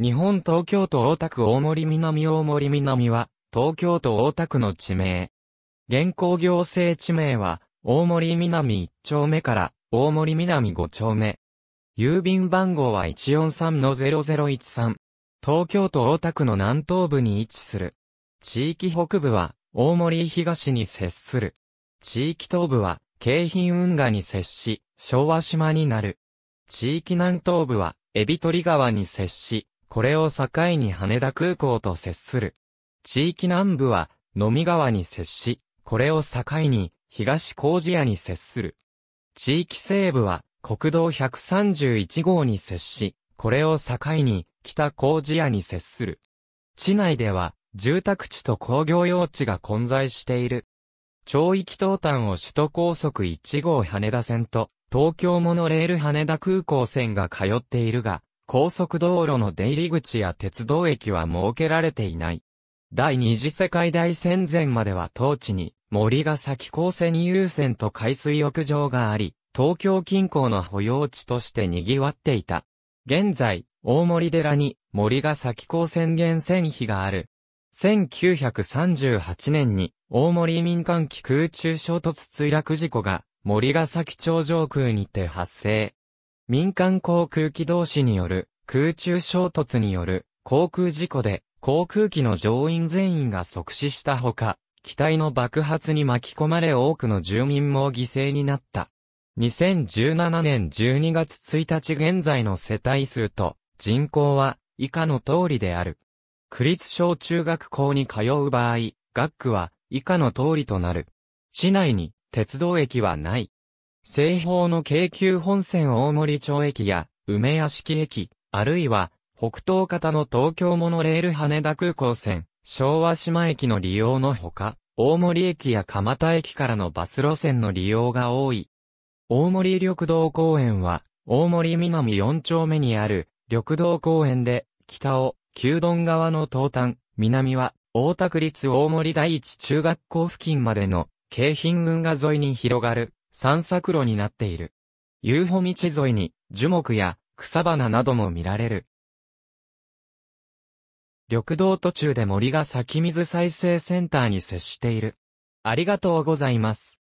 日本東京都大田区大森南大森南は、東京都大田区の地名。現行行政地名は、大森南1丁目から、大森南5丁目。郵便番号は143-0013。東京都大田区の南東部に位置する。地域北部は、大森東に接する。地域東部は、京浜運河に接し、昭和島になる。地域南東部は、海老取川に接し、これを境に羽田空港と接する。地域南部は、飲み川に接し、これを境に、東麹屋に接する。地域西部は、国道131号に接し、これを境に、北麹屋に接する。地内では、住宅地と工業用地が混在している。町域東端を首都高速1号羽田線と東京モノレール羽田空港線が通っているが、高速道路の出入り口や鉄道駅は設けられていない。第二次世界大戦前までは当地に森ヶ崎高専優先と海水浴場があり、東京近郊の保養地として賑わっていた。現在、大森寺に森ヶ崎高専源泉碑がある。1938年に大森民間機空中衝突墜落事故が森ヶ崎頂上空にて発生。民間航空機同士による空中衝突による航空事故で航空機の乗員全員が即死したほか、機体の爆発に巻き込まれ多くの住民も犠牲になった。2017年12月1日現在の世帯数と人口は以下の通りである。区立小中学校に通う場合、学区は以下の通りとなる。市内に鉄道駅はない。西方の京急本線大森町駅や、梅屋敷駅、あるいは、北東方の東京モノレール羽田空港線、昭和島駅の利用のほか、大森駅や蒲田駅からのバス路線の利用が多い。大森緑道公園は、大森南4丁目にある緑道公園で、北を、旧丼側の東端、南は、大田区立大森第一中学校付近までの、京浜運河沿いに広がる、散策路になっている。遊歩道沿いに樹木や草花なども見られる。緑道途中で森が咲き水再生センターに接している。ありがとうございます。